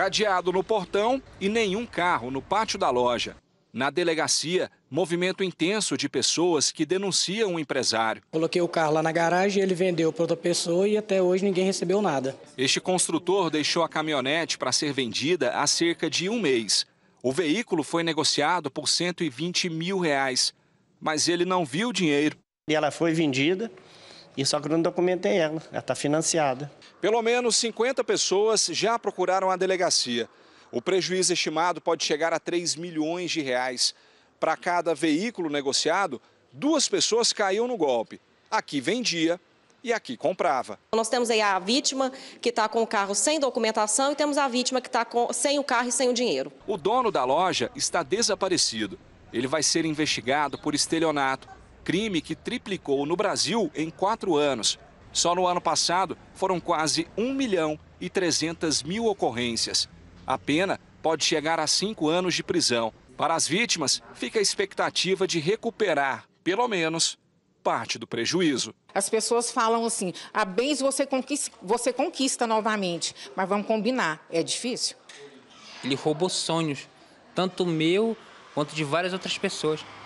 Cadeado no portão e nenhum carro no pátio da loja. Na delegacia, movimento intenso de pessoas que denunciam o empresário. Coloquei o carro lá na garagem, ele vendeu para outra pessoa e até hoje ninguém recebeu nada. Este construtor deixou a caminhonete para ser vendida há cerca de um mês. O veículo foi negociado por 120 mil reais, mas ele não viu o dinheiro. E ela foi vendida e só que eu não documentei ela, ela está financiada. Pelo menos 50 pessoas já procuraram a delegacia. O prejuízo estimado pode chegar a 3 milhões de reais. Para cada veículo negociado, duas pessoas caíam no golpe. Aqui vendia e aqui comprava. Nós temos aí a vítima que está com o carro sem documentação e temos a vítima que está sem o carro e sem o dinheiro. O dono da loja está desaparecido. Ele vai ser investigado por estelionato crime que triplicou no Brasil em quatro anos. Só no ano passado foram quase 1 milhão e 300 mil ocorrências. A pena pode chegar a cinco anos de prisão. Para as vítimas, fica a expectativa de recuperar, pelo menos, parte do prejuízo. As pessoas falam assim: a ah, bens você conquista, você conquista novamente, mas vamos combinar, é difícil. Ele roubou sonhos, tanto meu quanto de várias outras pessoas.